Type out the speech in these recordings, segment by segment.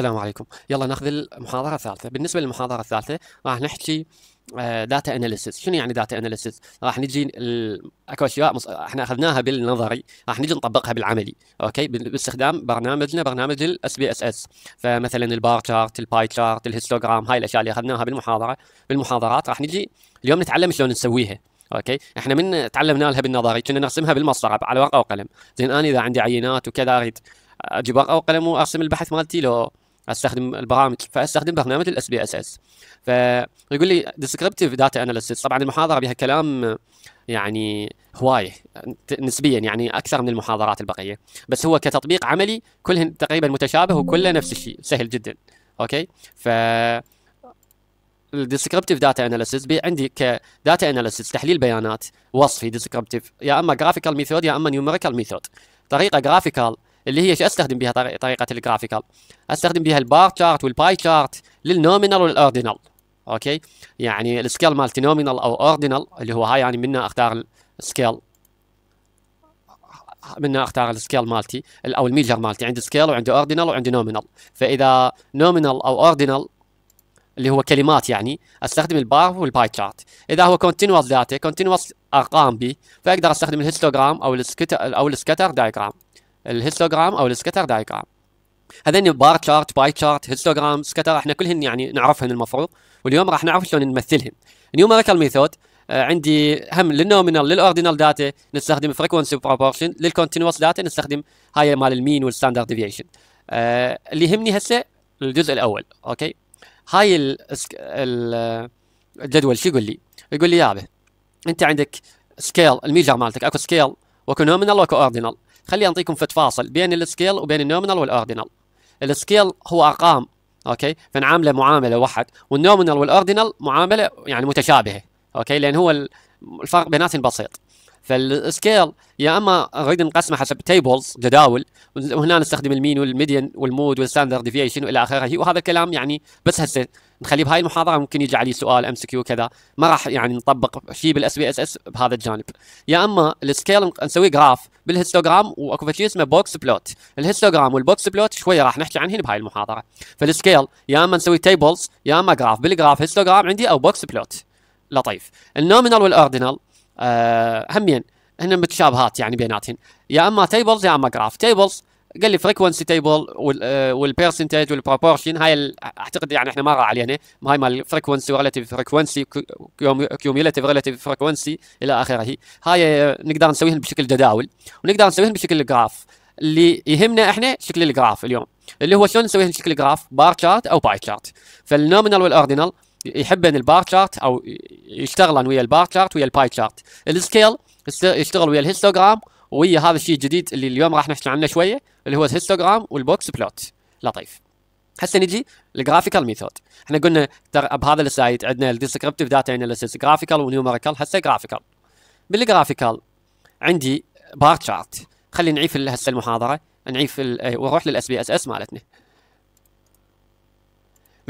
السلام عليكم يلا ناخذ المحاضره الثالثه بالنسبه للمحاضره الثالثه راح نحكي داتا آه، اناليسيس شنو يعني داتا اناليسيس راح نجي اكو اشياء مص... احنا اخذناها بالنظري راح نجي نطبقها بالعملي اوكي باستخدام برنامجنا برنامج الاس بي اس اس فمثلا البار شارت الباي شارت الهيستوغرام هاي الاشياء اللي اخذناها بالمحاضره بالمحاضرات راح نجي اليوم نتعلم شلون نسويها اوكي احنا من تعلمنا لها بالنظري كنا نرسمها بالمسطره على ورقه وقلم زين انا اذا عندي عينات وكذا اريد اجيب ورقه وقلم وارسم البحث مالتي لو استخدم البرامج فاستخدم برنامج الاس بي اس اس فيقول لي ديسكربتيف داتا اناليسيس طبعا المحاضره بها كلام يعني هوايه نسبيا يعني اكثر من المحاضرات البقيه بس هو كتطبيق عملي كلهن تقريبا متشابه وكله نفس الشيء سهل جدا اوكي ف الديسكربتيف داتا اناليسيس عندي كداتا اناليسيس تحليل بيانات وصفي ديسكربتيف يا اما جرافيكال ميثود يا اما نيوميريكال ميثود طريقه جرافيكال اللي هي شو استخدم بها طريقه الجرافيكال استخدم بها البار شارت والباي شارت للنومينال والاوردينال اوكي يعني السكيل مالتي نومينال او اوردينال اللي هو هاي يعني منه اختار السكيل منه اختار السكيل مالتي او الميجر مالتي عندي سكيل وعندي اوردينال وعندي نومينال فاذا نومينال او اوردينال اللي هو كلمات يعني استخدم البار والباي شارت اذا هو كونتينوس ذاته كونتينوس ارقام بي فاقدر استخدم الهيستوغرام او السكتر او السكتر دايجرام الهيستوغرام او السكتر دايجرام هذين بار تشارت باي تشارت هيستوغرام سكتر احنا كلهن يعني نعرفهن المفروض واليوم راح نعرف شلون نمثلهن نيوميريكال آه، ميثود عندي هم للنومينال للاوردينال داتا نستخدم فريكونسي بروبورشن للكونتينوس داتا نستخدم هاي مال المين والستاندرد ديفيشن اللي يهمني هسه الجزء الاول اوكي هاي الجدول آه، شو يقول لي؟ يقول لي يابا انت عندك سكيل الميجر مالتك اكو سكيل واكو نومينال واكو اوردينال خلي أعطيكم فت فاصل بين السكيل وبين النومينال والأوردينال السكيل هو أرقام أوكي فنعامله معاملة واحد والنومينال والأوردينال معاملة يعني متشابهة أوكي لأن هو الفرق بيناتهم بسيط فالسكيل يا اما نريد نقسمه حسب تيبلز جداول وهنا نستخدم المين والميديان والمود والستاندرد ديفيشن والى اخره وهذا الكلام يعني بس هسه نخليه بهاي المحاضره ممكن يجي عليه سؤال ام كيو كذا ما راح يعني نطبق شيء بالاس بي اس اس بهذا الجانب يا اما السكيل نسوي جراف بالهيستوغرام واكو شيء اسمه بوكس بلوت الهيستوغرام والبوكس بلوت شويه راح نحكي عنهن بهاي المحاضره فالسكيل يا اما نسوي تيبلز يا اما جراف بالجراف هيستوغرام عندي او بوكس بلوت لطيف النومينال والاوردينال آه، همين هن متشابهات يعني بيناتهم يا اما تيبلز يا اما جراف تيبلز قال لي فريكونسي تيبل والبرسنتج والبروبورشن هاي اعتقد يعني احنا ما راح علينا هاي مال فريكونسي وريلاتيف فريكونسي كيوميولاتيف ريلاتيف فريكونسي الى اخره هاي آه، نقدر نسويها بشكل جداول ونقدر نسويها بشكل جراف اللي يهمنا احنا شكل الجراف اليوم اللي هو شلون نسويها بشكل جراف بار شارت او باي شارت فالنومينال والاوردينال يحبن البار شارت او يشتغلن ويا البار شارت ويا الباي شارت السكيل يشتغل ويا الهيستوغرام ويا هذا الشيء الجديد اللي اليوم راح نحكي عنه شويه اللي هو الهيستوغرام والبوكس بلوت لطيف هسه نجي الجرافيكال ميثود احنا قلنا ترى بهذا السايد عندنا الديسكربتيف داتا اناليسيس جرافيكال ونيوميريكال هسه جرافيكال بالجرافيكال عندي بار شارت خلينا نعيف هسه المحاضره نعيف ونروح للاس بي اس اس مالتنا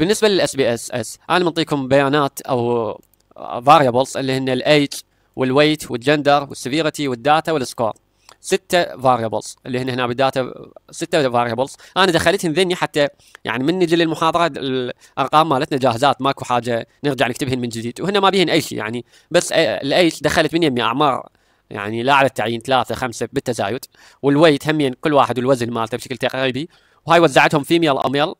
بالنسبه للاس بي اس اس انا بنطيكم بيانات او فاريبلز اللي هن الايج والويت والجندر والسيفيرتي والداتا والسكور ستة فاريبلز اللي هن هنا بالداتا ستة فاريبلز انا دخلتهم ذني حتى يعني من نجي للمحاضرة الارقام مالتنا جاهزات ماكو حاجة نرجع نكتبهن من جديد وهنا ما بيهن اي شيء يعني بس الايج دخلت من يمي اعمار يعني لا على التعيين ثلاثة خمسة بالتزايد والويت هم كل واحد والوزن مالته بشكل تقريبي وهاي وزعتهم فيميل اميل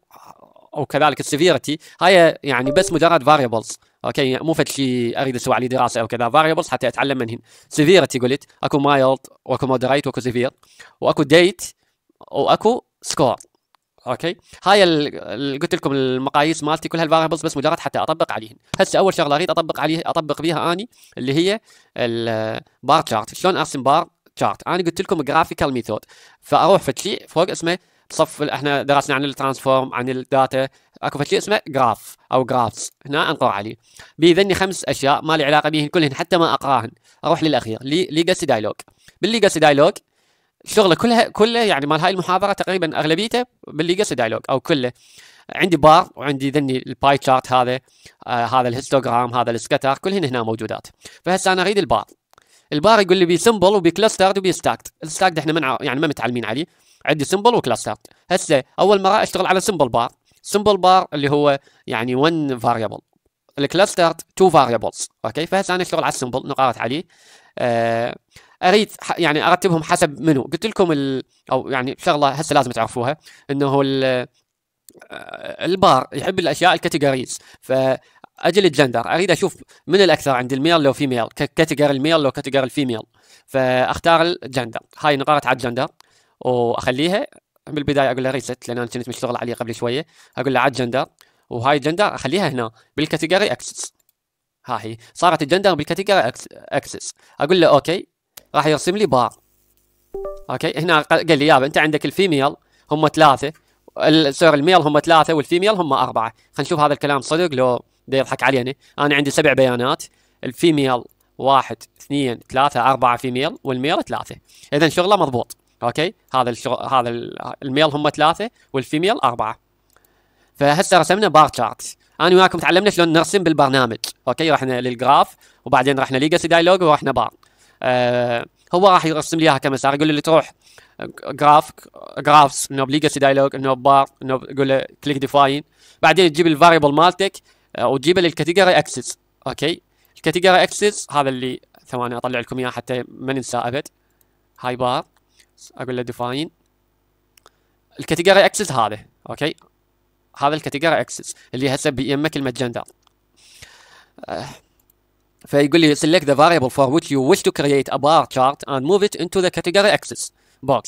وكذلك السيفيرتي هاي يعني بس مجرد فاريبلز اوكي يعني مو فد اريد اسوي عليه دراسه او كذا فاريبلز حتى اتعلم منهن سيفيرتي قلت اكو مايلد واكو مودريت واكو سيفير واكو ديت واكو سكور اوكي هاي اللي قلت لكم المقاييس مالتي كل هالفاريبلز بس مجرد حتى اطبق عليهن هسه اول شغله اريد اطبق عليه اطبق بيها اني اللي هي البار تشارت شلون ارسم بار تشارت انا قلت لكم جرافيكال ميثود فاروح فد فوق اسمه صف احنا درسنا عن الترانسفورم عن الداتا اكو شيء اسمه جراف او جرافز هنا انقر عليه بيذني خمس اشياء ما لي علاقه بهن كلهن حتى ما اقراهن اروح للاخير ليجاسي دايلوج بالليجاسي دايلوج شغله كلها كله يعني مال هاي المحاضره تقريبا اغلبيته بالليجاسي دايلوج او كله عندي بار وعندي ذني الباي تشارت هذا آه هذا الهيستوغرام هذا السكتر كلهن هنا موجودات فهسه انا اريد البار البار يقول لي بي سمبل وبي كلاسترد وبي ستاكت الستاكت احنا من يعني ما متعلمين عليه عندي سمبل وكلاسات هسه اول مره اشتغل على سمبل بار سمبل بار اللي هو يعني 1 فاريبل الكلاستر 2 فاريبلز اوكي فهسه انا اشتغل على السمبل نقاط عليه آه اريد يعني ارتبهم حسب منو قلت لكم ال... او يعني شغله هسه لازم تعرفوها انه ال... آه، البار يحب الاشياء الكاتيجوريز ف اجل الجندر اريد اشوف من الاكثر عند الميل لو فيميل كاتيجوري الميل لو كاتيجوري الفيميل فاختار الجندر هاي نقاط على الجندر واخليها بالبدايه اقول لها ريست لان انا كنت مشتغل عليه قبل شويه اقول لها عاد جندر وهاي الجندر اخليها هنا بالكاتيجوري اكسس ها هي صارت الجندر بالكاتيجوري اكسس اقول له اوكي راح يرسم لي بار اوكي هنا قال لي يابا انت عندك الفيميل هم ثلاثه سوري الميل هم ثلاثه والفيميل هم اربعه خلينا نشوف هذا الكلام صدق لو دا يضحك علينا انا عندي سبع بيانات الفيميل واحد اثنين ثلاثة أربعة فيميل والميل ثلاثة إذا شغله مضبوط اوكي هذا الشغل هذا الميل هم ثلاثه والفيميل اربعه فهسه رسمنا بار تشارت انا وياكم تعلمنا شلون نرسم بالبرنامج اوكي رحنا للجراف وبعدين رحنا ليجاسي دايلوج ورحنا بار آه هو راح يرسم لي اياها كمسار يقول لي تروح جراف جرافز انه بليجاسي دايلوج انه بار انه يقول له كليك ديفاين بعدين تجيب الفاريبل مالتك وتجيبه للكاتيجوري اكسس اوكي الكاتيجوري اكسس هذا اللي ثواني اطلع لكم اياه حتى ما ننساه ابد هاي بار اقول له ديفاين الكاتيجوري اكسس هذا اوكي هذا الكاتيجوري اكسس اللي هسه بيمه كلمه جندر فيقول لي select the variable for which you wish to create a bar chart and move it into the category access box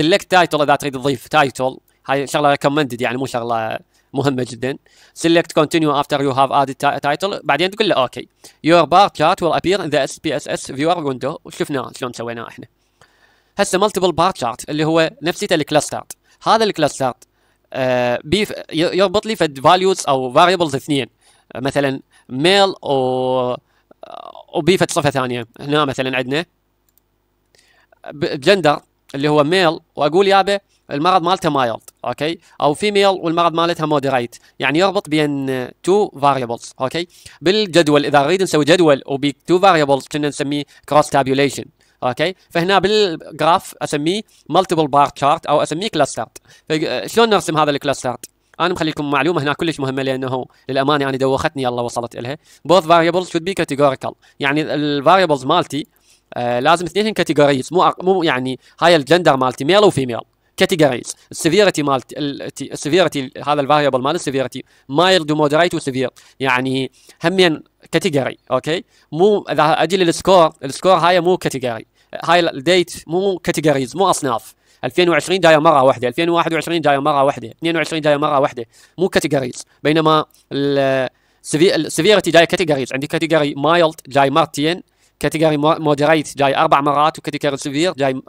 select title اذا تريد تضيف title هاي شغله recommended يعني مو شغله مهمه جدا select continue after you have added title بعدين تقول له اوكي okay. your bar chart will appear in the SPSS viewer window وشفنا شلون سويناه احنا هسه مالتيبل بار تشارت اللي هو نفسيته الكلاسترد هذا الكلاسترد آه بيف يربط لي فد فاليوز او فاريبلز اثنين مثلا ميل و وبيفت صفه ثانيه هنا مثلا عندنا جندر اللي هو ميل واقول يابا المرض مالته مايلد اوكي او فيميل والمرض مالتها مودريت يعني يربط بين تو فاريبلز اوكي بالجدول اذا نريد نسوي جدول وبي تو فاريبلز كنا نسميه كروس تابيوليشن اوكي فهنا بالجراف اسميه مالتيبل بار تشارت او اسميه كلاسترد آه، شلون نرسم هذا الكلاسترد انا مخلي لكم معلومه هنا كلش مهمه لانه للامانه انا يعني دوختني يلا وصلت لها بوث فاريبلز شود بي كاتيجوريكال يعني الفاريبلز مالتي آه لازم اثنينهم كاتيجوريز مو مو يعني هاي الجندر مالتي ميل وفيميل كاتيجوريز السيفيرتي مال السيفيرتي هذا الفاريبل مال السيفيرتي مايلد ومودريت وسيفير يعني همين كاتيجوري اوكي مو اذا اجي للسكور السكور هاي مو كاتيجوري هاي الديت مو كاتيجوريز مو اصناف 2020 جايه مره واحده 2021 جايه مره واحده 22 جايه مره واحده مو كاتيجوريز بينما السيفيرتي جاي كاتيجوريز عندي كاتيجوري مايلد جاي مرتين كاتيجوري مودريت جاي اربع مرات وكاتيجوري سيفير جاي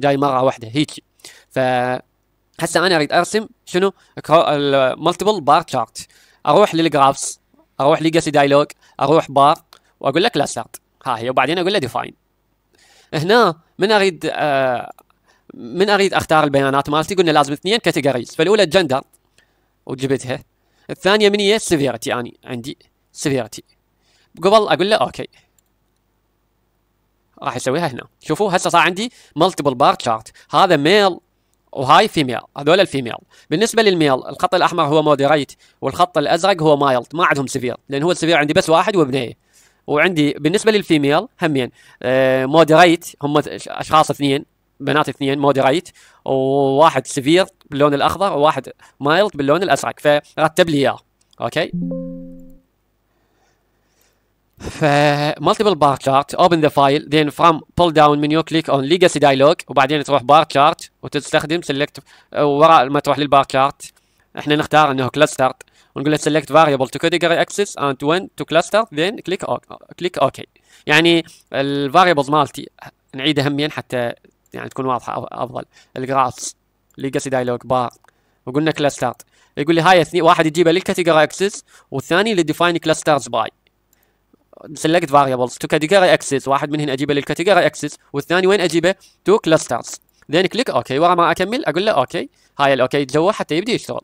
جاي مره واحده هيك ف هسه انا اريد ارسم شنو المالتيبل بار تشارت اروح للجرافس اروح ليجاسي دايلوج اروح بار واقول لك لا ستارت ها هي وبعدين اقول له ديفاين هنا من اريد آه من اريد اختار البيانات مالتي قلنا لازم اثنين كاتيجوريز فالاولى جندر وجبتها الثانيه من هي سيفيرتي يعني عندي سيفيرتي قبل اقول له اوكي راح اسويها هنا شوفوا هسه صار عندي مالتيبل بار تشارت هذا ميل وهاي فيميل هذول الفيميل بالنسبه للميل الخط الاحمر هو مودريت والخط الازرق هو مايلد ما عندهم سفير لان هو السفير عندي بس واحد وبنيه وعندي بالنسبه للفيميل همين مودريت هم اشخاص اثنين بنات اثنين مودريت وواحد سفير باللون الاخضر وواحد مايلد باللون الازرق فرتب لي اياه اوكي ف مالتيبل بار chart اوبن ذا فايل then فروم بول داون منيو كليك اون ليجاسي دايلوج وبعدين تروح بار تشارت وتستخدم سيلكت آه، وراء ما تروح للبار تشارت احنا نختار انه كلاستر ونقول له سيلكت فاريبل تو كاتيجوري اكسس اند وين تو كلاستر then كليك اوكي كليك اوكي يعني الفاريبلز مالتي نعيدها همين حتى يعني تكون واضحه افضل الجراس ليجاسي دايلوج بار وقلنا كلاستر يقول لي هاي اثنين واحد يجيبه للكاتيجوري اكسس والثاني للديفاين كلاسترز باي select variables to category access واحد منهم اجيبه للكاتيجوري اكسس والثاني وين اجيبه تو كلاسترز ذن كليك اوكي ورا ما اكمل اقول له اوكي هاي الاوكي جوا حتى يبدي يشتغل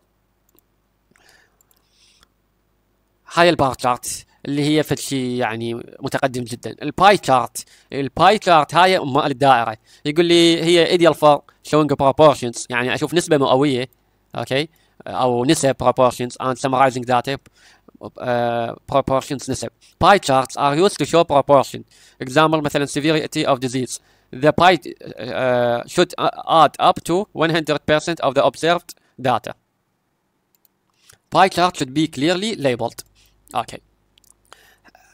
هاي البار تشارت اللي هي فد شيء يعني متقدم جدا الباي تشارت الباي تشارت هاي مال الدائره يقول لي هي ايديال فور شوينج بروبورشنز يعني اشوف نسبه مئويه اوكي او نسب بروبورشنز اند سمرايزنج داتا proportions نسب pie charts are used to show proportion example مثلا severity of disease the pie uh, should add up to 100% of the observed data pie chart should be clearly labeled okay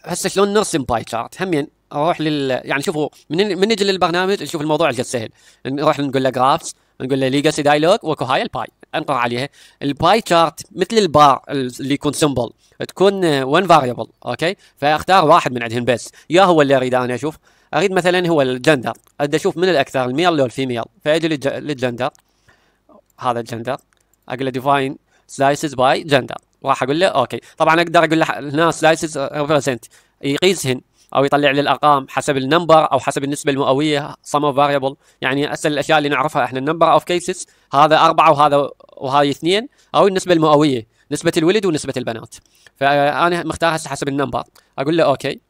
هسه شلون نرسم باي شارت همين اروح لل يعني شوفوا من من نجي للبرنامج نشوف الموضوع جد سهل نروح نقول له جرافز نقول له ليجاسي دايلوج وكو هاي الباي انقر عليها الباي تشارت مثل البار اللي يكون سمبل تكون وان آه، فاريبل اوكي فاختار واحد من عندهم بس يا هو اللي اريد انا اشوف اريد مثلا هو الجندر اريد اشوف من الاكثر الميل ولا الفيميل فاجي للجندر هذا الجندر اقول له ديفاين سلايسز باي جندر راح اقول له اوكي طبعا اقدر اقول له هنا سلايسز ريبريزنت يقيسهن او يطلع لي الارقام حسب النمبر او حسب النسبه المئويه سم اوف فاريبل يعني اسهل الاشياء اللي نعرفها احنا النمبر اوف كيسز هذا اربعه وهذا وهاي اثنين او النسبه المئويه نسبه الولد ونسبه البنات فانا مختار هسه حسب النمبر اقول له اوكي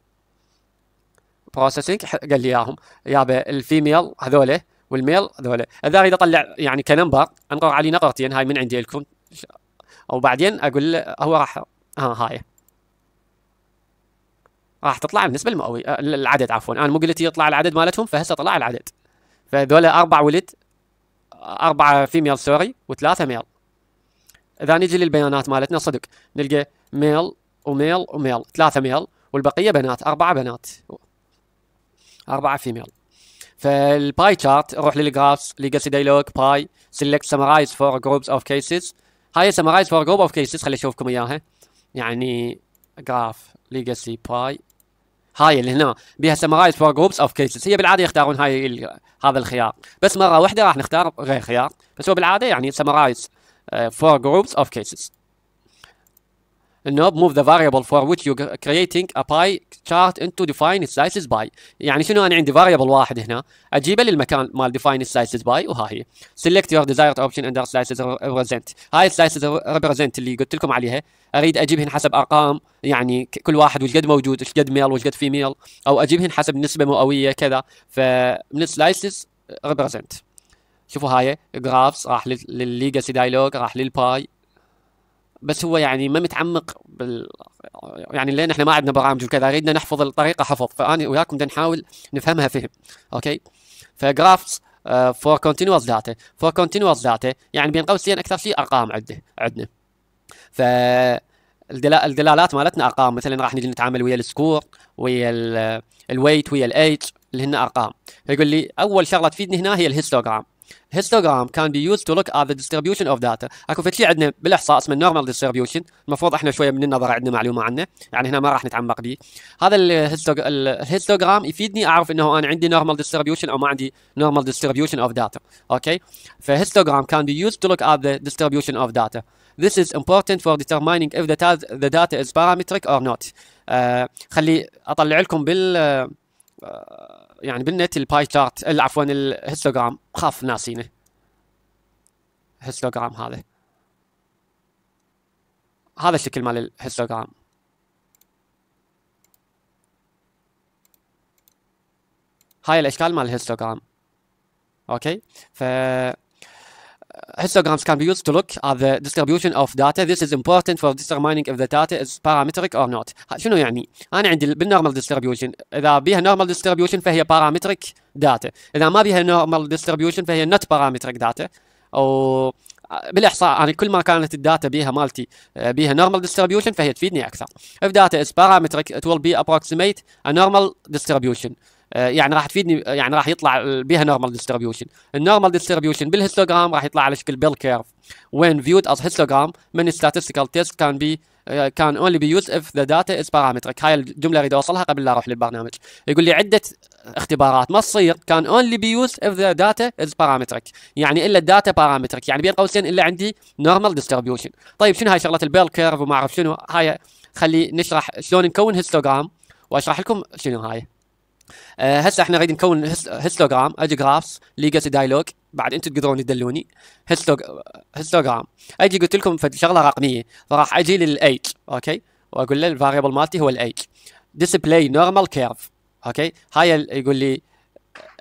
بروسيسنج قال لي اياهم يابا الفيميل هذول والميل هذول اذا اريد اطلع يعني كنمبر انقر عليه نقرتين هاي من عندي لكم وبعدين اقول له هو راح ها آه، هاي راح تطلع بالنسبه للمئوي العدد آه، عفوا انا مو قلت يطلع العدد مالتهم فهسه طلع العدد فهذول اربع ولد اربعه فيميل سوري وثلاثه ميل اذا نجي للبيانات مالتنا صدق نلقى ميل وميل وميل ثلاثه ميل والبقيه بنات اربعه بنات اربعه فيميل فالباي تشارت نروح للجرافس ليجاسي دايلوج باي سيلكت سمرايز فور جروبس اوف كيسز هاي سمرايز فور جروب اوف كيسز خليني اشوفكم اياها يعني جراف ليجاسي باي هاي اللي هنا بها سمرايز فور جروبس اوف كيسز هي بالعاده يختارون هاي هذا الخيار بس مره واحده راح نختار غير خيار بس هو بالعاده يعني سمرايز فور جروبس اوف كيسز النوب موف the فور for يو you creating a pie chart into ديفاين slices باي يعني شنو انا عندي فاريبل واحد هنا اجيبه للمكان مال ديفاين سلايسز باي وها هي سيلكت يور ديزايرد اوبشن اندر سلايسز ريبريزنت هاي السلايسز ريبريزنت اللي قلت لكم عليها اريد اجيبهن حسب ارقام يعني كل واحد وش قد موجود وش قد ميل وش قد فيميل او اجيبهن حسب نسبه مئويه كذا فمن سلايسز ريبريزنت شوفوا هاي جرافز راح للليجاسي دايلوج راح للباي بس هو يعني ما متعمق بال يعني لان احنا ما عندنا برامج وكذا اريدنا نحفظ الطريقه حفظ فانا وياكم بدنا نحاول نفهمها فهم اوكي فجرافز فور كونتينوس داتا فور كونتينوس داتا يعني بين قوسين اكثر شيء ارقام عنده عندنا ف الدلالات مالتنا ارقام مثلا راح نجي نتعامل ويا السكور ويا الويت ويا الايج اللي هن ارقام فيقول لي اول شغله تفيدني هنا هي الهيستوغرام histogram can be used to look at the distribution of data اكو في شيء عندنا بالاحصاء اسمه normal distribution المفروض احنا شويه من النظر عندنا معلومه عنه يعني هنا ما راح نتعمق به هذا الهيستوغرام يفيدني اعرف انه انا عندي normal distribution او ما عندي normal distribution of data اوكي فهيستوغرام can be used to look at the distribution of data This is important for determining if the, the data is parametric or not. Uh, خلي اطلع لكم بال uh, يعني بالنت الباي شارت عفوا الهيستوغرام خاف ناسينه هيستوغرام هذا هذا الشكل مال الهيستوغرام هاي الاشكال مال الهيستوغرام اوكي ف histograms can be used to look at the distribution of data. This is important for determining if the data is parametric or not. شنو يعني؟ أنا عندي بالنورمال distribution إذا بيها normal distribution فهي parametric data. إذا ما بيها normal distribution فهي not parametric data. أو بالاحصاء يعني كل ما كانت الداتا بيها مالتي بيها نورمال distribution فهي تفيدني اكثر. If data is parametric it will be approximate a normal distribution. آه، يعني راح تفيدني آه، يعني راح يطلع بها نورمال ديستريبيوشن النورمال ديستريبيوشن بالهيستوغرام راح يطلع على شكل بيل كيرف وين فيود از هيستوغرام من statistical تيست كان بي كان اونلي بي يوز اف ذا داتا از بارامترك هاي الجمله اريد اوصلها قبل لا اروح للبرنامج يقول لي عده اختبارات ما تصير كان اونلي بي يوز اف ذا داتا از بارامترك يعني الا الداتا بارامترك يعني بين قوسين الا عندي نورمال ديستربيوشن طيب شنو هاي شغله البيل كيرف وما اعرف شنو هاي خلي نشرح شلون نكون هيستوغرام واشرح لكم شنو هاي آه، هسه احنا غادي نكون هيستوغرام اجي جرافس ليجاسي دايلوج بعد انتم تقدرون تدلوني هيستوغرام اجي قلت لكم شغله رقميه فراح اجي للايج اوكي واقول له الفاريبل مالتي هو الايج ديسبلاي نورمال كيرف اوكي هاي يقول لي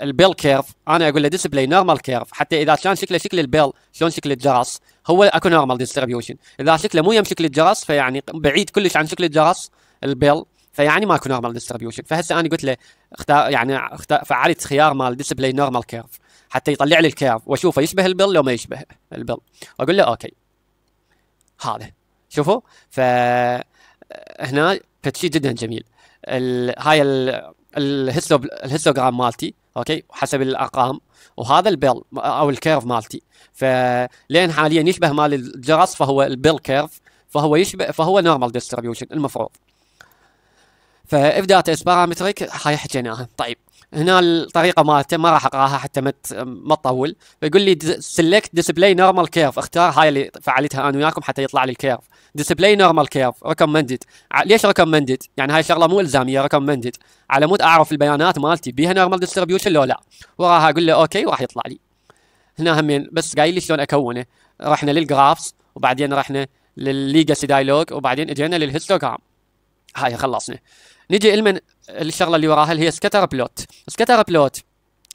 البيل كيرف انا اقول له ديسبلاي نورمال كيرف حتى اذا كان شكله شكل البيل شلون شكل الجرس هو اكو نورمال ديستريبيوشن اذا شكله مو يم شكل الجرس فيعني بعيد كلش عن شكل الجرس البيل فيعني ماكو نورمال ديستربيوشن فهسه انا قلت له اختار يعني اختار فعلت خيار مال ديسبلاي نورمال كيرف حتى يطلع لي الكيرف واشوفه يشبه البل لو ما يشبه البل واقول له اوكي هذا شوفوا ف هنا شيء جدا جميل ال... هاي ال... الهستو... الهستوغرام مالتي اوكي حسب الارقام وهذا البل او الكيرف مالتي فلين حاليا يشبه مال الجرس فهو البل كيرف فهو يشبه فهو نورمال ديستربيوشن المفروض فاف داتس بارامترك حكيناها طيب هنا الطريقه مالته ما راح اقراها حتى ما ما تطول فيقول لي سيلكت ديسبلاي نورمال كيرف اختار هاي اللي فعلتها انا وياكم حتى يطلع لي الكيرف ديسبلاي نورمال كيرف ريكومندد ليش ريكومندد يعني هاي الشغله مو الزاميه ريكومندد على مود اعرف البيانات مالتي بيها نورمال ديستربيوشن لو لا وراها اقول له اوكي وراح يطلع لي هنا همين بس قايل لي شلون اكونه رحنا للجرافز وبعدين رحنا للليجاسي دايلوج وبعدين اجينا للهيستوغرام هاي خلصنا نجي المن الشغله اللي وراها اللي هي سكتر بلوت سكتر بلوت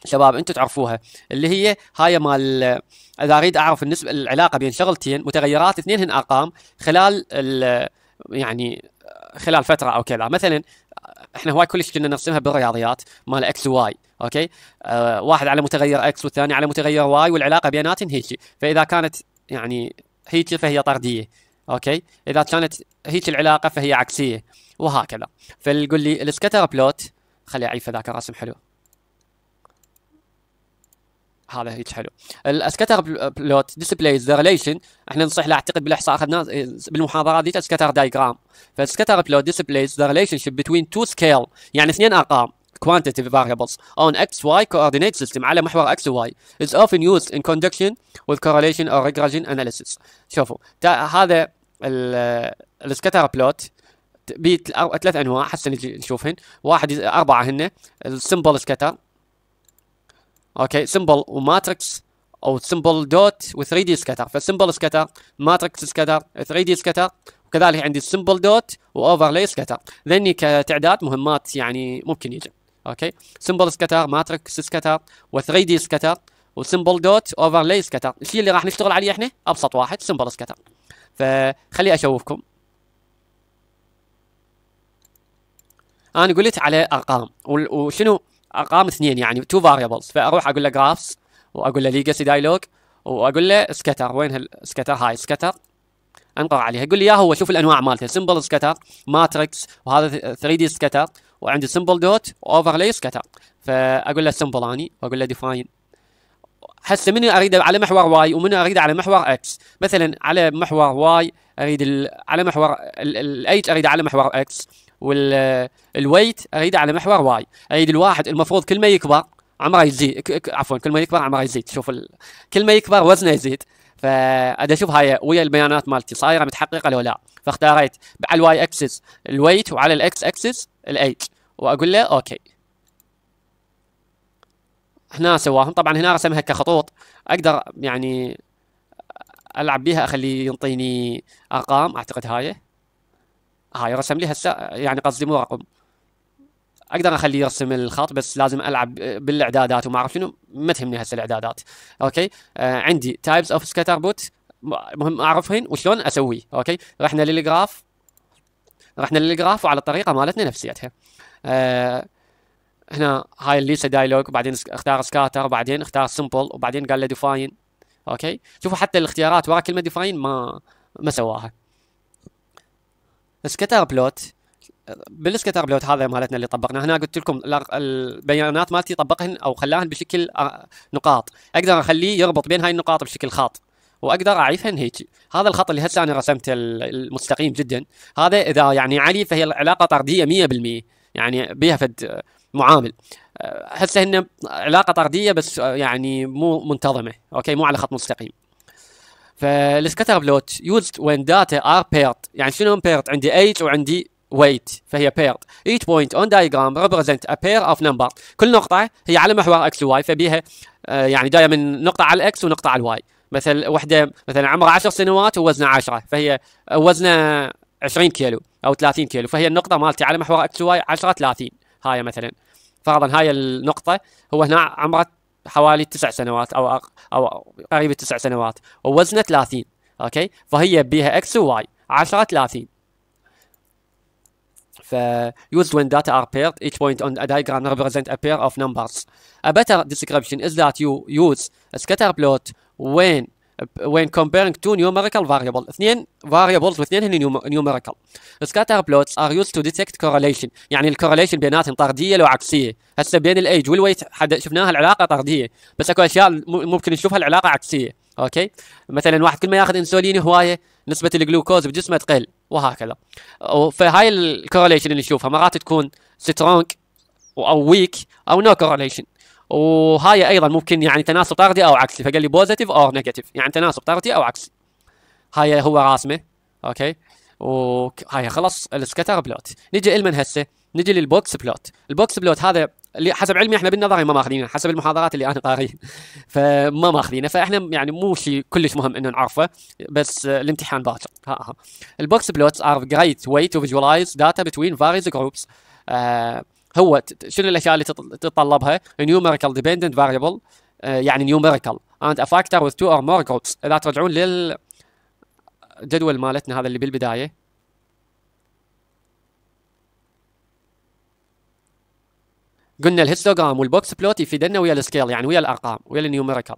شباب انتم تعرفوها اللي هي هاي مال اذا اريد اعرف النسبه العلاقه بين شغلتين متغيرات اثنينهن ارقام خلال يعني خلال فتره او كذا مثلا احنا هواي كلش كنا نرسمها بالرياضيات مال اكس وواي اوكي آه واحد على متغير اكس والثاني على متغير واي والعلاقه بيناتهم هيجي فاذا كانت يعني هيجي فهي طرديه اوكي اذا كانت هيجي العلاقه فهي عكسيه وهكذا فالقول لي السكتر بلوت خلي اعيف ذاك الرسم حلو هذا هيك حلو الاسكتر بلوت ديسبلايز ذا ريليشن احنا نصح له اعتقد بالاحصاء اخذناه إيه، بالمحاضره ذيك سكتر دايجرام فالسكتر بلوت ديسبلايز ذا ريليشن شيب بتوين تو سكيل يعني اثنين ارقام quantitative variables on x y coordinate system على محور X و Y is often used in conjunction with correlation or regression analysis شوفوا هذا السكتر بلوت بيت ثلاث انواع حتى نجي نشوفهن واحد اربعه هن السمبل سكتر اوكي سمبل وماتريكس او سمبل دوت و 3 دي سكتر فسمبل سكتر ماتريكس سكتر 3 دي سكتر وكذلك عندي السمبل دوت واوفرلاي سكتر ذني كتعداد مهمات يعني ممكن يجي اوكي سمبل سكتر ماتريكس سكتر و 3 دي سكتر وسمبل دوت اوفرلاي سكتر الشيء اللي راح نشتغل عليه احنا ابسط واحد سمبل سكتر فخلي اشوفكم انا قلت على ارقام وشنو ارقام اثنين يعني تو فاريبلز فاروح اقول له جرافز واقول له ليجاسي دايلوج واقول له سكتر وين سكتر هاي سكتر انقر عليها يقول لي يا هو شوف الانواع مالته سمبل سكتر ماتريكس وهذا 3 دي سكتر وعندي سمبل دوت واوفرلاي سكتر فاقول له سمبل اني واقول له ديفاين هسه منو اريده على محور واي ومنو اريده على محور اكس مثلا على محور واي اريد على محور الاتش اريده على محور اكس والويت اريد على محور واي اريد الواحد المفروض كل ما يكبر عمره يزيد عفوا كل ما يكبر عمره يزيد شوف ال... كل ما يكبر وزنه يزيد فادا اشوف هاي ويا البيانات مالتي صايره متحققه لو لا فاختاريت على الواي اكسس الويت وعلى الاكس اكسس الايج واقول له اوكي هنا سواهم طبعا هنا رسمها كخطوط اقدر يعني العب بيها اخليه ينطيني ارقام اعتقد هاي ها آه، يرسم لي هسه يعني قصدي مو رقم اقدر اخليه يرسم الخط بس لازم العب بالاعدادات وما اعرف شنو ما تهمني هسه الاعدادات اوكي آه عندي تايبس اوف سكاتر بوت مهم اعرفهن وشلون اسويه اوكي رحنا للجراف رحنا للجراف وعلى الطريقه مالتنا نفسيتها آه هنا هاي الليسا دايلوج وبعدين اختار سكاتر وبعدين اختار سمبل وبعدين قال له ديفاين اوكي شوفوا حتى الاختيارات ورا كلمه ديفاين ما ما سواها سكتر بلوت بالسكتر بلوت هذا مالتنا اللي طبقناه هنا قلت لكم البيانات مالتي طبقهن او خلاهن بشكل آه، نقاط اقدر اخليه يربط بين هاي النقاط بشكل خط واقدر اعيفهن هيك هذا الخط اللي هسه انا رسمته المستقيم جدا هذا اذا يعني علي فهي العلاقه طرديه 100% يعني بها فد معامل آه، هسه هن علاقه طرديه بس آه، يعني مو منتظمه اوكي مو على خط مستقيم فالسكتر بلوت يوزد وين داتا ار بيرد يعني شنو بيرد عندي ايج وعندي ويت فهي بيرد ايت بوينت اون دايجرام ريبريزنت ا بير اوف نمبر كل نقطة هي على محور اكس وواي فبيها آه، يعني دايما نقطة على الاكس ونقطة على الواي مثل وحدة مثلا عمرها 10 سنوات ووزنها 10 فهي آه، وزنها 20 كيلو او 30 كيلو فهي النقطة مالتي على محور اكس وواي 10 30 هاي مثلا فرضا هاي النقطة هو هنا عمرها حوالي تسع سنوات او او قريب التسع سنوات ووزنها 30 اوكي فهي بيها اكس وواي 10 30 ف used when data are paired each point on a diagram represent a pair of numbers a better description is that you use a scatter plot when وين كومبيرينغ تو نيوميريكال فاريبل اثنين فاريبلز واثنين هن نيوميريكال سكاتر بلوتس ار يوز تو ديتكت كورليشن يعني الكورليشن بيناتهم طرديه لو عكسيه هسه بين الايج والويت شفناها العلاقه طرديه بس اكو اشياء ممكن نشوفها العلاقه عكسيه اوكي مثلا واحد كل ما ياخذ انسولين هوايه نسبه الجلوكوز بجسمه تقل وهكذا فهاي الكورليشن اللي نشوفها مرات تكون سترونج او ويك او نو كورليشن وهاي ايضا ممكن يعني تناسب طردي او عكسي فقال لي بوزيتيف او نيجاتيف يعني تناسب طردي او عكسي هاي هو راسمه اوكي وهاي خلص السكتر بلوت نجي المن هسه نجي للبوكس بلوت البوكس بلوت هذا اللي حسب علمي احنا بالنظري ما ماخذينه حسب المحاضرات اللي انا قاريها فما ماخذينه فاحنا يعني مو شيء كلش مهم انه نعرفه بس الامتحان باكر البوكس بلوتس ار جريت واي تو فيجواليز داتا بتوين فاريز جروبس هو شنو الاشياء اللي تتطلبها؟ نيوميريكال ديبندنت فاريبل يعني نيوميريكال اند ا فاكتور وذ تو اور مور جروبس اذا ترجعون لل جدول مالتنا هذا اللي بالبدايه قلنا الهيستوغرام والبوكس بلوت يفيدنا ويا السكيل يعني ويا الارقام ويا النيوميريكال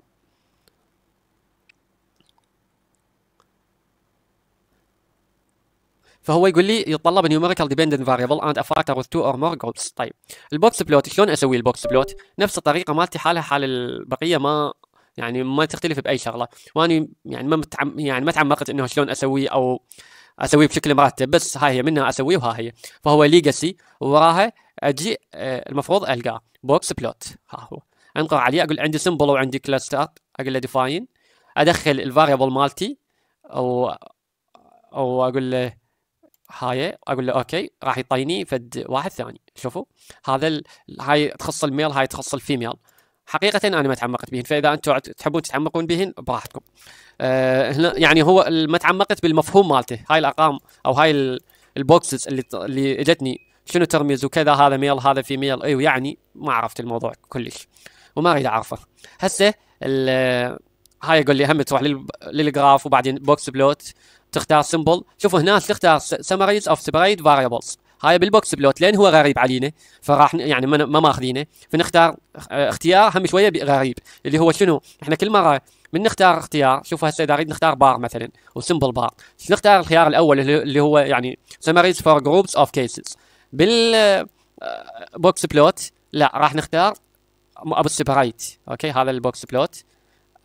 فهو يقول لي يتطلب نيوميريكال ديبندنت فاريبل اند افاكتور وذ تو اور مور جروبس طيب البوكس بلوت شلون اسوي البوكس بلوت نفس الطريقه مالتي حالها حال البقيه ما يعني ما تختلف باي شغله وانا يعني ما متعم يعني ما تعمقت انه شلون اسوي او اسويه بشكل مرتب بس هاي هي منها اسويه وها هي فهو ليجاسي وراها اجي آه، المفروض القاه بوكس بلوت ها هو انقر عليه اقول عندي سمبل وعندي كلاستر اقول له ديفاين ادخل الفاريبل مالتي او او اقول له هاي اقول له اوكي راح يعطيني فد واحد ثاني شوفوا هذا ال... هاي تخص الميل هاي تخص الفيميل حقيقة أنا ما تعمقت بهن فإذا أنتم تحبون تتعمقون بهن براحتكم. أه هنا يعني هو ما تعمقت بالمفهوم مالته، هاي الأرقام أو هاي البوكسز اللي اللي اجتني شنو ترميز وكذا هذا ميل هذا في ميل ايوه يعني ما عرفت الموضوع كلش وما اريد اعرفه هسه هاي يقول لي هم تروح للجراف وبعدين بوكس بلوت تختار سمبل شوفوا هنا تختار سمريز اوف سبريد فاريبلز هاي بالبوكس بلوت لين هو غريب علينا فراح يعني ما ماخذينه فنختار آه، اختيار هم شويه غريب اللي هو شنو احنا كل مره من نختار اختيار شوف هسه اذا اريد نختار بار مثلا وسمبل بار نختار الخيار الاول اللي هو يعني سمريز فور جروبس اوف كيسز بال بوكس آه، بلوت لا راح نختار ابو سبريت اوكي هذا البوكس بلوت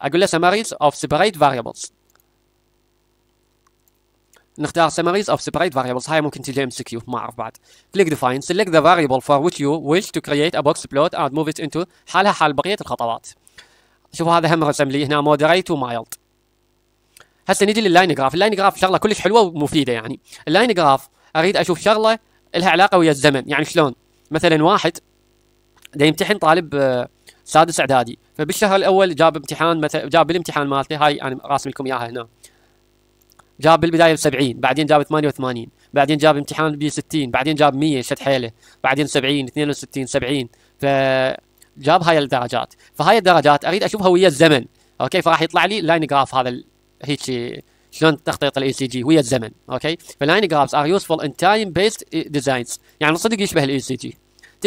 اقول له سمريز اوف سبريت فاريبلز نختار summaries of separate variables هاي ممكن تجي MCQ ما اعرف بعد click define select the variable for which you wish to create a box plot and move it into حالها حال بقيه الخطوات شوفوا هذا هم رسم لي هنا moderate mild هسه نجي لللاين جراف اللاين جراف شغله كلش حلوه ومفيده يعني اللاين جراف اريد اشوف شغله لها علاقه ويا الزمن يعني شلون مثلا واحد دا يمتحن طالب آه، سادس اعدادي فبالشهر الاول جاب امتحان مثلا جاب الامتحان مالته هاي انا يعني راسم لكم اياها هنا جاب بالبدايه 70 بعدين جاب 88 بعدين جاب امتحان ب 60 بعدين جاب 100 شد حيله بعدين 70 62 70 ف جاب هاي الدرجات فهاي الدرجات اريد اشوفها ويا الزمن اوكي فراح يطلع لي لاين جراف هذا هيك شلون تخطيط الاي سي جي ويا الزمن اوكي فلاين جرافز ار يوسفول ان تايم بيست ديزاينز يعني صدق يشبه الاي سي جي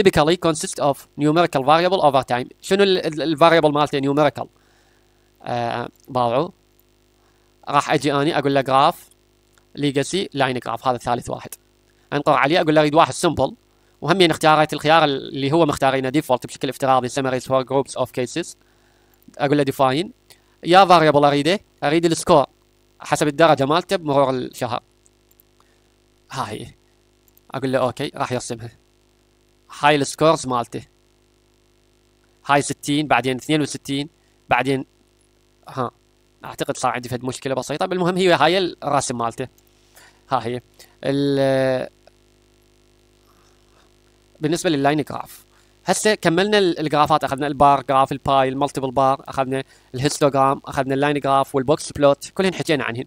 typically consists of numerical variable over time شنو الفاريبل مالته numerical آه باوعوا راح اجي اني اقول له جراف ليجاسي لاين جراف هذا ثالث واحد انقر عليه اقول له اريد واحد سمبل وهمين يعني اختيارات الخيار اللي هو مختارينه ديفولت بشكل افتراضي سمريز فور جروبس اوف كيسز اقول له ديفاين يا فاريبل اريده اريد السكور حسب الدرجه مالته بمرور الشهر هاي اقول له اوكي راح يرسمها هاي السكورز مالته هاي 60 بعدين 62 بعدين ها اعتقد صار عندي فد مشكله بسيطه بالمهم هي هاي الرسم مالته ها هي ال بالنسبه لللاين جراف هسه كملنا الجرافات اخذنا البار جراف الباي المالتيبل بار اخذنا الهيستوغرام اخذنا اللاين جراف والبوكس بلوت كلهن حكينا عنهن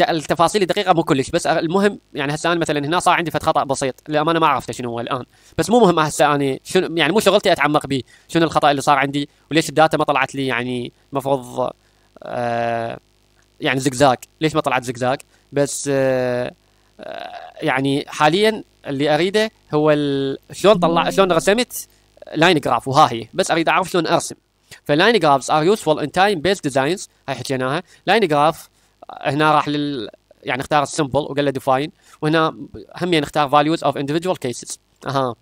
التفاصيل الدقيقه مو كلش بس المهم يعني هسه انا مثلا هنا صار عندي فد خطا بسيط للامانه ما عرفته شنو هو الان بس مو مهم هسه انا شنو يعني مو شغلتي اتعمق به شنو الخطا اللي صار عندي وليش الداتا ما طلعت لي يعني المفروض آه، يعني زقزاق ليش ما طلعت زقزاق بس آه، آه، يعني حاليا اللي اريده هو شلون طلع شلون رسمت لاين جراف وها هي بس اريد اعرف شلون ارسم فلاين جرافز ار يوسفول ان تايم بيست ديزاينز هاي حكيناها لاين جراف هنا راح لل يعني اختار السمبل وقال له ديفاين وهنا هم يعني اختار فاليوز اوف individual كيسز اها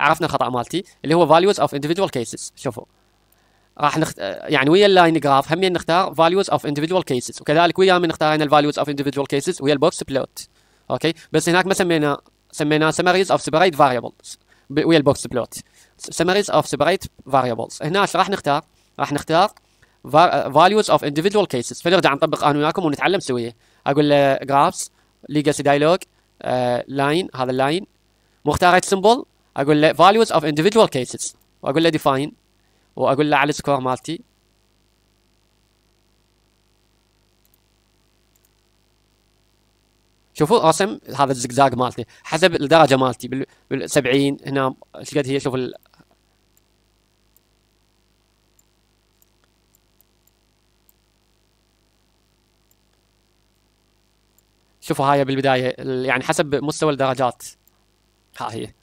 عرفنا الخطا مالتي اللي هو فاليوز اوف individual كيسز شوفوا راح نخت... يعني ويا اللاين جراف هم نختار values of individual cases وكذلك ويا من نختار هنا values of individual cases ويا البوكس بلوت اوكي بس هناك ما سمينا سميناه summaries of separate variables ويا البوكس بلوت summaries of separate variables هنا ايش راح نختار؟ راح نختار values of individual cases فنرجع نطبق انا وياكم ونتعلم سويه اقول له graphs legacy dialog لاين آه، uh, هذا اللاين مختارة سمبل اقول له values of individual cases واقول له define واقول له على السكور مالتي شوفوا الرسم هذا الزقزاق مالتي حسب الدرجه مالتي بال, بال 70 هنا ايش قد هي شوف ال... شوفوا هاي بالبدايه يعني حسب مستوى الدرجات ها هي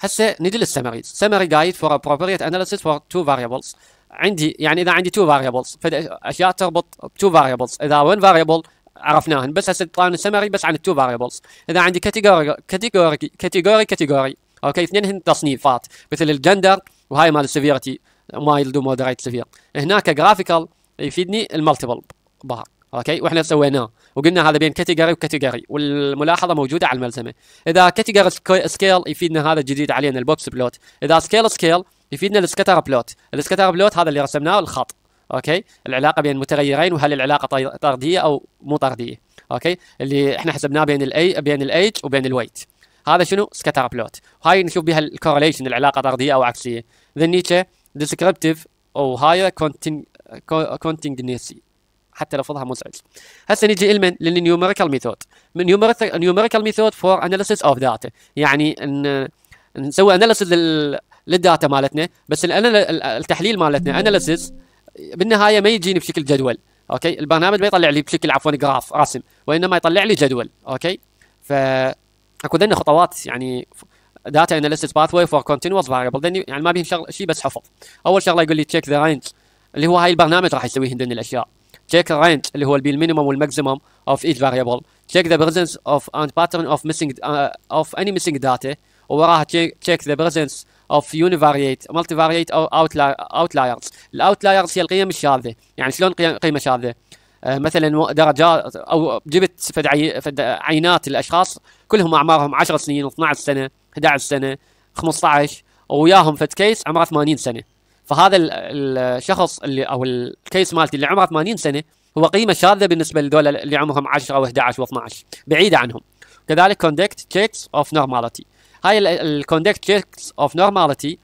هسه ندي للسمري سمري جايد فور بروبريت اناليسيس فور تو فاريبلز عندي يعني اذا عندي تو فاريبلز اشياء تربط تو فاريبلز اذا وين فاريبل عرفناهن بس هسه طلعنا سمري بس عن التو فاريبلز اذا عندي كاتيجوري كاتيجوري كاتيجوري كاتيجوري اوكي اثنينهن تصنيفات مثل الجندر وهاي مال السيفيرتي مايلد ومودريت سيفير هناك جرافيكال يفيدني المالتيبل بار اوكي واحنا سويناه وقلنا هذا بين كاتيجوري وكاتيجوري والملاحظه موجوده على الملزمه اذا كاتيجوري سكيل يفيدنا هذا الجديد علينا البوكس بلوت اذا سكيل سكيل يفيدنا السكتر بلوت السكتر بلوت هذا اللي رسمناه الخط اوكي العلاقه بين متغيرين وهل العلاقه طرديه او مو طرديه اوكي اللي احنا حسبناه بين الاي بين الايج وبين الويت هذا شنو سكتر بلوت هاي نشوف بها الكورليشن العلاقه طرديه او عكسيه ذا نيتشه ديسكريبتيف او كونتينج كونتينجنسي حتى لفظها مزعج هسه نجي لمن للنيوميريكال ميثود نيوميريكال ميثود فور اناليسيس اوف داتا يعني ان نسوي اناليسيس للداتا مالتنا بس التحليل مالتنا اناليسيس بالنهايه ما يجيني بشكل جدول اوكي البرنامج ما يطلع لي بشكل عفوا جراف رسم وانما يطلع لي جدول اوكي ف اكو ذني خطوات يعني داتا اناليسيس باث واي فور كونتينوس فاريبل ذني يعني ما شغل شيء بس حفظ اول شغله يقول لي تشيك ذا رينج اللي هو هاي البرنامج راح يسويه هندن الاشياء take الرينج اللي هو البين المينيموم والماكسيموم اوف each فاريبل check the presence of and pattern of missing اوف uh, of any missing data ووراها check the presence of univariate multivariate او اوتلايرز الاوتلايرز هي القيم الشاذة يعني شلون قيمة شاذة آه، مثلا درجات او جبت فد عينات الاشخاص كلهم اعمارهم 10 سنين 12 سنه 11 سنه 15 وياهم فد كيس عمره 80 سنه فهذا الشخص اللي او الكيس مالتي اللي عمره 80 سنه هو قيمه شاذه بالنسبه لدول اللي عمرهم 10 و11 و12 بعيده عنهم كذلك كوندكت تشيكس اوف نورماليتي هاي الكوندكت تشيكس اوف نورماليتي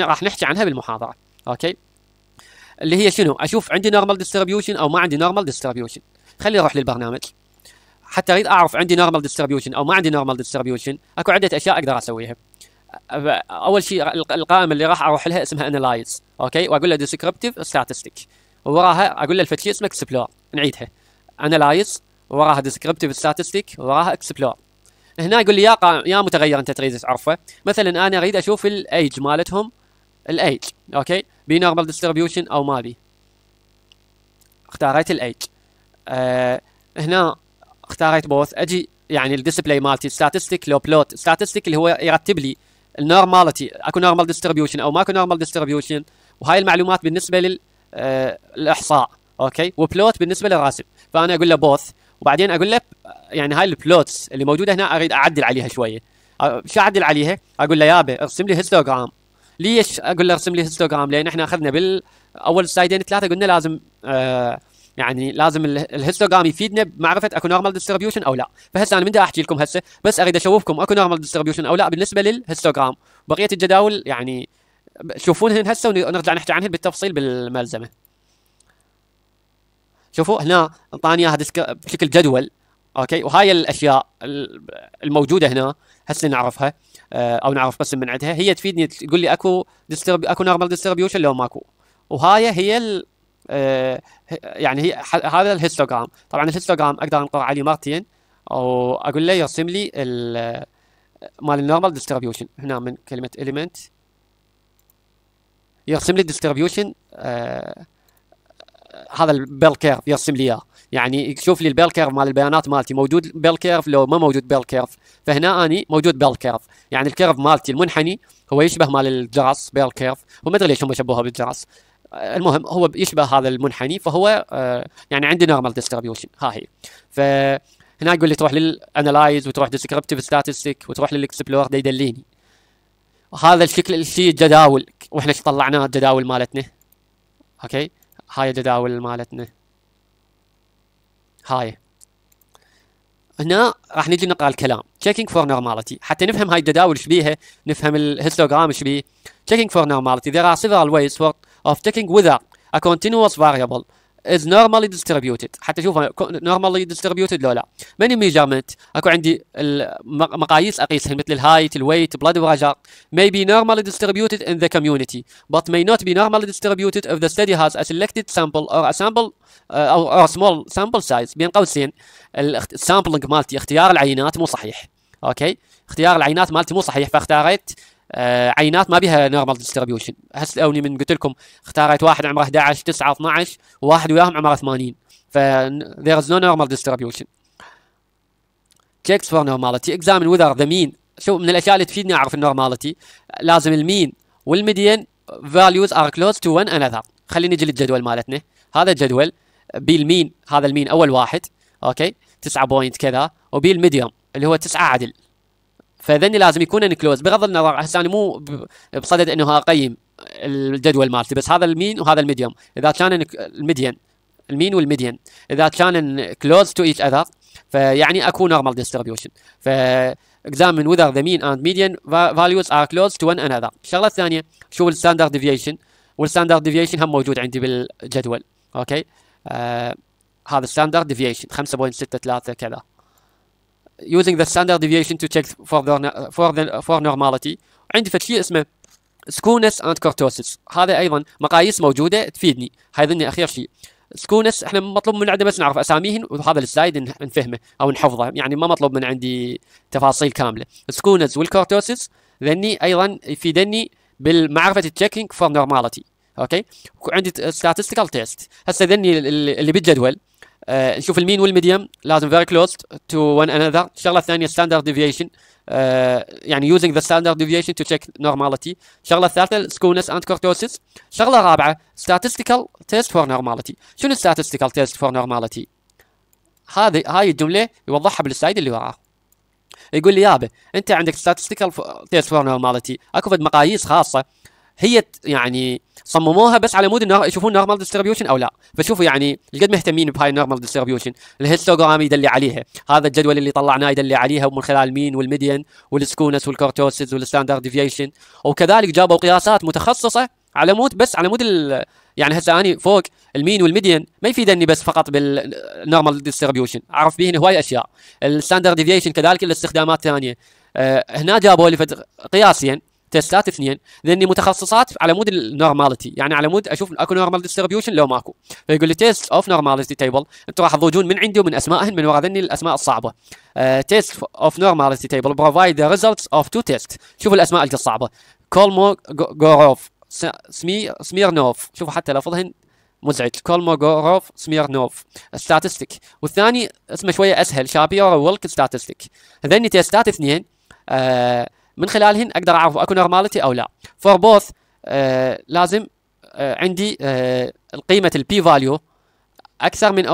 راح نحكي عنها بالمحاضره اوكي اللي هي شنو اشوف عندي نورمال ديستريبيوشن او ما عندي نورمال ديستريبيوشن خليني اروح للبرنامج حتى اريد اعرف عندي نورمال ديستريبيوشن او ما عندي نورمال ديستريبيوشن اكو عده اشياء اقدر اسويها اول شيء القائمه اللي راح اروح لها اسمها انلايز اوكي واقول له ديسكربتيف ستاتستيك وراها اقول له الفتشي اسمه اكسبلور نعيدها انلايز وراها ديسكربتيف ستاتستيك وراها اكسبلور هنا يقول لي يا قا... يا متغير انت تريد تعرفه مثلا انا اريد اشوف الايج مالتهم الايج اوكي بي نورمال ديستربيوشن او ما بي اختاريت الايج أه هنا اختاريت بوث اجي يعني الديسبلاي مالتي ستاتستيك لو بلوت ستاتستيك اللي هو يرتب لي النورمالتي اكو نورمال ديستربيوشن او ماكو نورمال ديستربيوشن وهاي المعلومات بالنسبه للاحصاء آه، اوكي وبلوت بالنسبه للراسب فانا اقول له بوث وبعدين اقول له يعني هاي البلوتس اللي موجوده هنا اريد اعدل عليها شويه شو اعدل عليها؟ اقول له يابا ارسم لي هيستوغرام ليش اقول له ارسم لي هيستوغرام؟ لان احنا اخذنا بالاول سلايدين ثلاثه قلنا لازم آه يعني لازم الهيستوغرام يفيدنا بمعرفه اكو نورمال ديستريبيوشن او لا فهسه انا من دا احكي لكم هسه بس اريد اشوفكم اكو نورمال ديستريبيوشن او لا بالنسبه للهيستوغرام بقيه الجداول يعني شوفونهن هسه ونرجع نحكي عنهن بالتفصيل بالملزمه شوفوا هنا انطاني اياها بشكل جدول اوكي وهاي الاشياء الموجوده هنا هسه نعرفها آه، او نعرف بس من عندها هي تفيدني تقول لي اكو اكو نورمال ديستربيوشن لو ماكو وهاي هي آه، يعني هي هذا الهيستوغرام طبعا الهيستوغرام اقدر انقر عليه مرتين واقول له يرسم لي مال النورمال ديستريبيوشن هنا من كلمه element يرسم لي ديستريبيوشن آه هذا البيل كيرف يرسم لي اياه يعني يشوف لي البيل كيرف مال البيانات مالتي موجود بيل كيرف لو ما موجود بيل كيرف فهنا اني موجود بيل كيرف يعني الكيرف مالتي المنحني هو يشبه مال الجرس بيل كيرف وما ادري ليش هم شبهوها بالجرس المهم هو يشبه هذا المنحني فهو آه، يعني عندي نورمال ديستريبيوشن ها هي فهنا يقول لي تروح للانلايز وتروح ديسكربتيف ستاتستيك وتروح للاكسبلور ديدليني يدليني هذا الشكل الشيء جداول واحنا ايش طلعناه الجداول مالتنا اوكي هاي الجداول مالتنا هاي هنا راح نجي نقرا الكلام checking for normality حتى نفهم هاي الجداول ايش بيها نفهم الهيستوغرام ايش بيه checking for normality there are several ways for of checking whether a continuous variable is normally distributed حتى اشوفها normally distributed لو لا many measurement اكو عندي مقاييس اقيسها مثل الهايت الويت blood pressure may be normally distributed in the community but may not be normally distributed if the study has a selected sample or a sample uh, or, a small sample size بين قوسين السامبلنج مالتي اختيار العينات مو صحيح اوكي اختيار العينات مالتي مو صحيح فاختاريت آه، عينات ما بيها نورمال ديستربيوشن هسه اوني من قلت لكم اختاريت واحد عمره 11 9 12 وواحد وياهم عمره 80 ف ذير از نو نورمال ديستربيوشن تشيكس فور نورماليتي اكزامن وذر ذا مين شو من الاشياء اللي تفيدني اعرف النورماليتي لازم المين والميديان فاليوز ار كلوز تو ون انذر خلينا نجي للجدول مالتنا هذا الجدول بالمين هذا المين اول واحد اوكي 9 بوينت كذا وبالميديوم اللي هو 9 عدل فذني لازم يكون انكلوز بغض النظر هسه انا مو بصدد انه اقيم الجدول مالتي بس هذا المين وهذا الميديوم اذا كان الميديان المين والميديان اذا كان كلوز تو ايتش اذر فيعني اكو نورمال ديستريبيوشن ف examine whether the mean and median values are close to one another الشغله الثانيه شو الستاندرد ديفيشن والستاندرد ديفيشن هم موجود عندي بالجدول اوكي آه هذا الستاندرد ديفيشن 5.63 كذا using the standard deviation to check for the for the for normality عندي فتشي اسمه سكونس اند كورتوسس هذا ايضا مقاييس موجوده تفيدني هذا اني اخير شيء سكونس احنا مطلوب من عندنا بس نعرف اساميهن وهذا السلايد نفهمه او نحفظه يعني ما مطلوب من عندي تفاصيل كامله سكونس والكورتوسس ذني ايضا يفيدني بالمعرفه التشيكينج فور نورماليتي اوكي عندي ستاتستيكال تيست هسه ذني اللي بالجدول آه، نشوف المين والميديم لازم فيري كلوز تو ون انذر الشغله الثانيه ستاندرد ديفيشن يعني يوزنج ذا ستاندرد ديفيشن تو تشيك نورماليتي الشغله الثالثه سكونس اند كورتوسيس الشغله الرابعه ستاتستيكال تيست فور نورماليتي شنو ستاتستيكال تيست فور نورماليتي هذه هاي الجمله يوضحها بالسايد اللي وراه يقول لي يابا انت عندك ستاتستيكال تيست فور نورماليتي اكو مقاييس خاصه هي يعني صمموها بس على مود انه يشوفون نورمال ديستريبيوشن او لا فشوفوا يعني قد مهتمين بهاي النورمال ديستريبيوشن الهيستوغرام يدلي عليها هذا الجدول اللي طلعناه يدلي عليها ومن خلال مين والميديان والسكونس والكورتوسز والستاندرد ديفيشن وكذلك جابوا قياسات متخصصه على مود بس على مود يعني هسه اني فوق المين والميديان ما يفيدني بس فقط بالنورمال ديستريبيوشن اعرف بهن هواي اشياء الستاندرد ديفيشن كذلك الاستخدامات الثانيه أه هنا جابوا لي قياسين تيستات اثنين لاني متخصصات على مود النورماليتي يعني على مود اشوف اكو نورمال ديستريبيوشن لو ماكو فيقول لي تيست اوف نورماليتي تيبل انتم راح تضوجون من عندي ومن اسمائهن من وراء ذني الاسماء الصعبه تيست اوف نورماليتي تيبل بروفايد ذا ريزلتس اوف تو تيست شوفوا الاسماء اللي الصعبه كولمو غوروف سمي سميرنوف شوفوا حتى لفظهن مزعج كولموغوروف سميرنوف ستاتستيك والثاني اسمه شويه اسهل شابيرو ويلك ستاتستيك ذني تيستات اثنين آه من خلالهن اقدر اعرف اكو نورماليتي او لا فور بوث آه لازم آه عندي آه قيمه البي فاليو اكثر من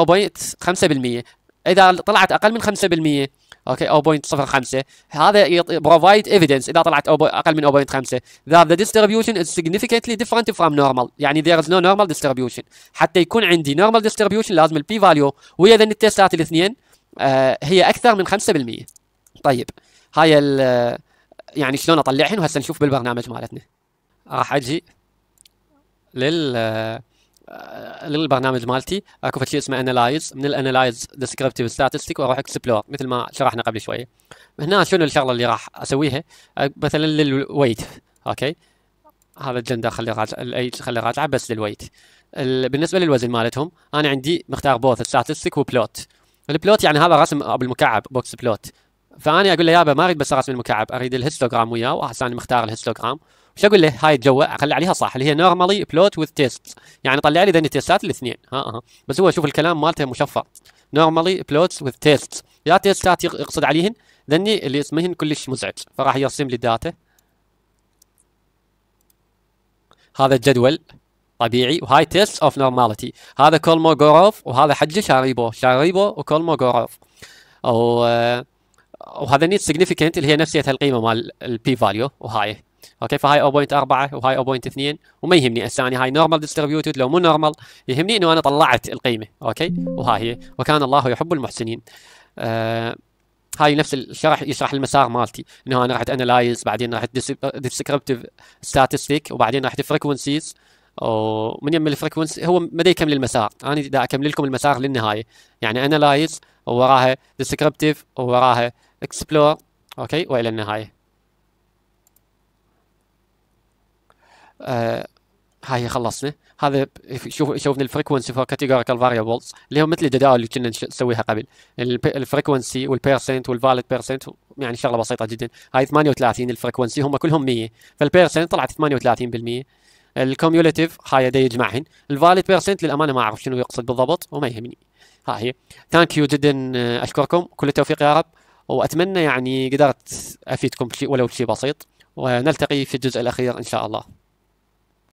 0.5% اذا طلعت اقل من 5% اوكي 0.05 هذا بروفايد ايفيدنس اذا طلعت اقل من 0.5 that the distribution is significantly different from normal يعني there is no normal distribution حتى يكون عندي normal distribution لازم البي فاليو ويا ذن التيستات الاثنين آه هي اكثر من 5% طيب هاي ال آه، يعني شلون اطلعهن وهسه نشوف بالبرنامج مالتنا راح اجي لل آه، للبرنامج مالتي اكو شيء اسمه انلايز من الانلايز ديسكربتيف ستاتستيك واروح اكسبلور مثل ما شرحنا قبل شويه هنا شنو الشغله اللي راح اسويها آه، مثلا للويت اوكي هذا الجندر خلي راجع الايج خلي راجعه بس للويت بالنسبه للوزن مالتهم انا عندي مختار بوث ستاتستيك وبلوت البلوت يعني هذا رسم بالمكعب بوكس بلوت فاني اقول له يابا ما اريد بس رسم المكعب اريد الهيستوغرام وياه واحس اني مختار الهيستوغرام وش اقول له هاي جوا اخلي عليها صح اللي هي نورمالي بلوت وذ تيست يعني طلع لي ذني تيستات الاثنين ها ها بس هو شوف الكلام مالته مشفر نورمالي بلوت وذ تيست يا تيستات يقصد عليهن ذني اللي اسمهن كلش مزعج فراح يرسم لي داتا هذا الجدول طبيعي وهاي تيست اوف نورماليتي هذا كولموغوروف وهذا حجه شاريبو شاريبو وكولموغوروف او آه، وهذا نيت سيجنيفيكنت اللي هي نفسيتها القيمه مال البي فاليو وهاي اوكي فهاي 0.4 وهاي 0.2 وما يهمني الثاني هاي نورمال ديستريبيوتد لو مو نورمال يهمني انه انا طلعت القيمه اوكي وها هي وكان الله يحب المحسنين آه هاي نفس الشرح يشرح المسار مالتي انه انا رحت انلايز بعدين رحت ديسكربتيف ستاتستيك وبعدين رحت فريكونسيز ومن يم الفريكونسي هو ما يكمل المسار انا دا اكمل لكم المسار للنهايه يعني انلايز ووراها ديسكربتيف ووراها اكسبلور اوكي والى النهايه آه هاي خلصنا هذا شوف شوفنا الفريكونسي فور كاتيجوريكال فاريبلز اللي هو مثل الجداول اللي كنا نسويها قبل الفريكونسي والبيرسنت والفاليد بيرسنت يعني شغله بسيطه جدا هاي 38 الفريكونسي هم كلهم 100 فالبيرسنت طلعت 38% الكوميوليتيف هاي دا يجمعهن الفاليد بيرسنت للامانه ما اعرف شنو يقصد بالضبط وما يهمني ها هي ثانك يو جدا آه، اشكركم كل التوفيق يا رب وأتمنى يعني قدرت أفيدكم بشيء ولو بشيء بسيط ونلتقي في الجزء الأخير إن شاء الله